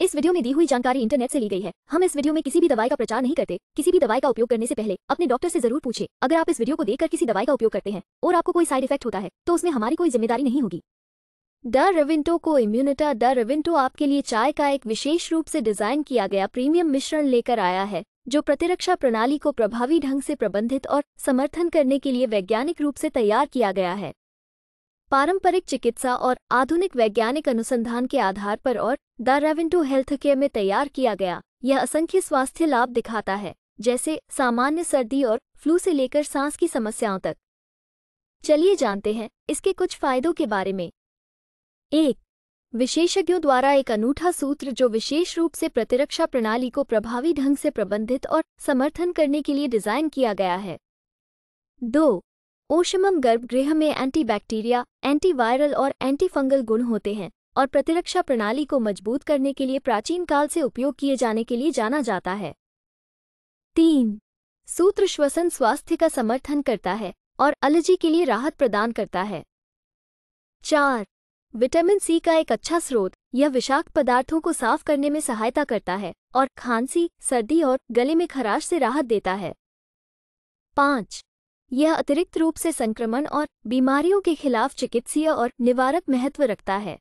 इस वीडियो में दी हुई जानकारी इंटरनेट से ली गई है हम इस वीडियो में किसी भी दवाई का प्रचार नहीं करते किसी भी दवाई का उपयोग करने से पहले अपने डॉक्टर से जरूर पूछे अगर आप इस वीडियो को देखकर किसी दवाई का उपयोग करते हैं और आपको कोई साइड इफेक्ट होता है तो उसमें हमारी कोई जिम्मेदारी नहीं होगी द रेविंटो को इम्यूनिटा द रेविंटो आपके लिए चाय का एक विशेष रूप से डिजाइन किया गया प्रीमियम मिश्रण लेकर आया है जो प्रतिरक्षा प्रणाली को प्रभावी ढंग से प्रबंधित और समर्थन करने के लिए वैज्ञानिक रूप से तैयार किया गया है पारंपरिक चिकित्सा और आधुनिक वैज्ञानिक अनुसंधान के आधार पर और द रेवेंटू हेल्थ केयर में तैयार किया गया यह असंख्य स्वास्थ्य लाभ दिखाता है जैसे सामान्य सर्दी और फ्लू से लेकर सांस की समस्याओं तक चलिए जानते हैं इसके कुछ फायदों के बारे में एक विशेषज्ञों द्वारा एक अनूठा सूत्र जो विशेष रूप से प्रतिरक्षा प्रणाली को प्रभावी ढंग से प्रबंधित और समर्थन करने के लिए डिजाइन किया गया है दो ओशमम गर्भगृह में एंटीबैक्टीरिया, एंटीवायरल और एंटीफंगल गुण होते हैं और प्रतिरक्षा प्रणाली को मजबूत करने के लिए प्राचीन काल से उपयोग किए जाने के लिए जाना जाता है तीन सूत्र श्वसन स्वास्थ्य का समर्थन करता है और अलर्जी के लिए राहत प्रदान करता है चार विटामिन सी का एक अच्छा स्रोत यह विषाक्त पदार्थों को साफ करने में सहायता करता है और खांसी सर्दी और गले में खराश से राहत देता है पाँच यह अतिरिक्त रूप से संक्रमण और बीमारियों के खिलाफ चिकित्सीय और निवारक महत्व रखता है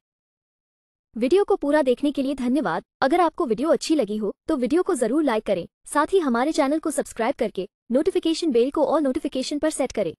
वीडियो को पूरा देखने के लिए धन्यवाद अगर आपको वीडियो अच्छी लगी हो तो वीडियो को जरूर लाइक करें साथ ही हमारे चैनल को सब्सक्राइब करके नोटिफिकेशन बेल को और नोटिफिकेशन पर सेट करें